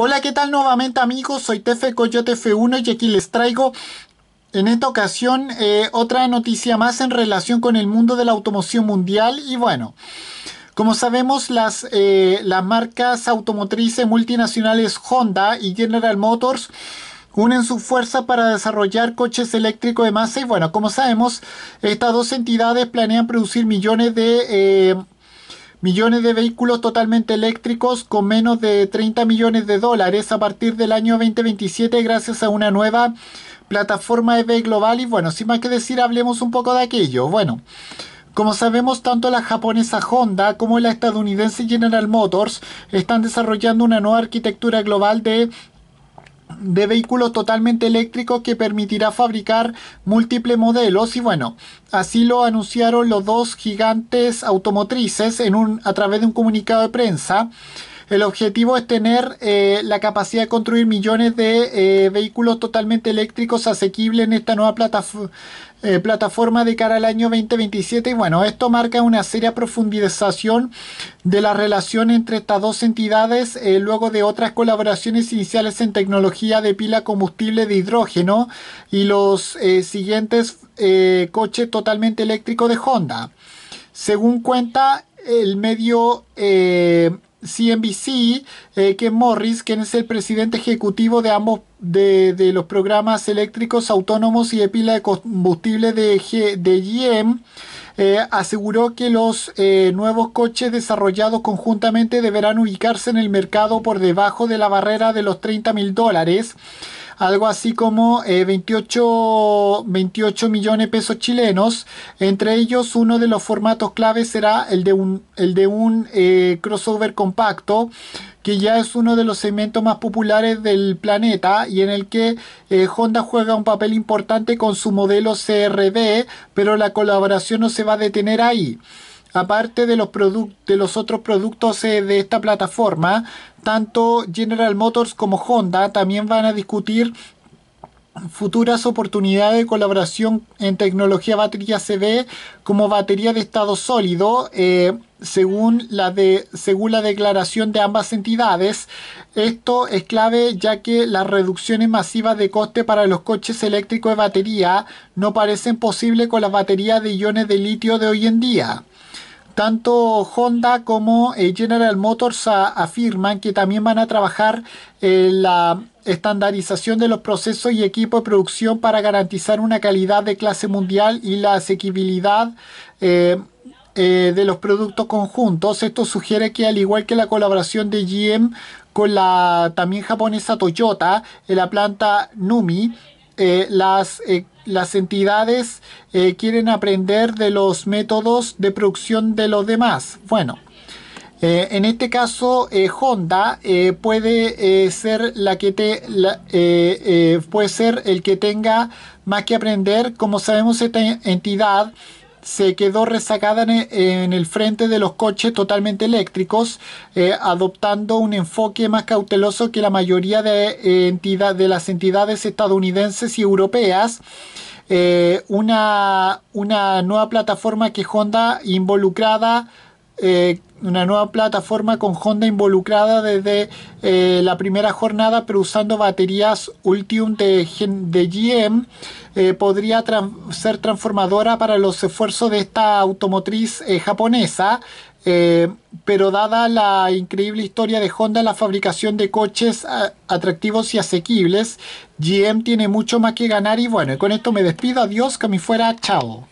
Hola, ¿qué tal nuevamente amigos? Soy Tefe Coyote F1 y aquí les traigo en esta ocasión eh, otra noticia más en relación con el mundo de la automoción mundial y bueno... Como sabemos, las, eh, las marcas automotrices multinacionales Honda y General Motors unen su fuerza para desarrollar coches eléctricos de masa y bueno, como sabemos, estas dos entidades planean producir millones de... Eh, millones de vehículos totalmente eléctricos con menos de 30 millones de dólares a partir del año 2027 gracias a una nueva plataforma EV Global y bueno, sin más que decir, hablemos un poco de aquello. Bueno, como sabemos, tanto la japonesa Honda como la estadounidense General Motors están desarrollando una nueva arquitectura global de de vehículos totalmente eléctricos que permitirá fabricar múltiples modelos y bueno, así lo anunciaron los dos gigantes automotrices en un, a través de un comunicado de prensa. El objetivo es tener eh, la capacidad de construir millones de eh, vehículos totalmente eléctricos asequibles en esta nueva eh, plataforma de cara al año 2027 y bueno, esto marca una seria profundización de la relación entre estas dos entidades luego de otras colaboraciones iniciales en tecnología de pila combustible de hidrógeno y los siguientes coches totalmente eléctricos de Honda. Según cuenta el medio CNBC, eh, Ken Morris, quien es el presidente ejecutivo de ambos de, los programas eléctricos autónomos y de pila de combustible de, GM, eh, aseguró que los eh, nuevos coches desarrollados conjuntamente deberán ubicarse en el mercado por debajo de la barrera de los 30 mil dólares algo así como 28, eh, 28 millones de pesos chilenos. Entre ellos, uno de los formatos clave será el de un, el de un eh, crossover compacto que ya es uno de los segmentos más populares del planeta y en el que eh, Honda juega un papel importante con su modelo CRB, pero la colaboración no se va a detener ahí aparte de los, otros productos eh, de esta plataforma, tanto General Motors como Honda también van a discutir futuras oportunidades de colaboración en tecnología batería CB como batería de estado sólido, eh, según, la según la declaración de ambas entidades. Esto es clave ya que las reducciones masivas de coste para los coches eléctricos de batería no parecen posibles con las baterías de iones de litio de hoy en día. Tanto Honda como eh, General Motors afirman que también van a trabajar en eh, la estandarización de los procesos y equipos de producción para garantizar una calidad de clase mundial y la asequibilidad eh, de los productos conjuntos. Esto sugiere que al igual que la colaboración de GM con la también japonesa Toyota en la planta Numi, eh, las, eh, las entidades eh, quieren aprender de los métodos de producción de los demás. Bueno, en este caso Honda puede ser la que te, puede ser el que tenga más que aprender. Como sabemos, esta entidad se quedó rezagada e, en el frente de los coches totalmente eléctricos, eh, adoptando un enfoque más cauteloso que la mayoría de, eh, de las entidades estadounidenses y europeas. Eh, una, una nueva plataforma que Honda involucrada eh, una nueva plataforma con Honda involucrada desde eh, la primera jornada, pero usando baterías Ultium de, GM, eh, podría ser transformadora para los esfuerzos de esta automotriz japonesa. pero dada la increíble historia de Honda en la fabricación de coches atractivos y asequibles, GM tiene mucho más que ganar y bueno, con esto me despido, adiós, que me fuera, chao.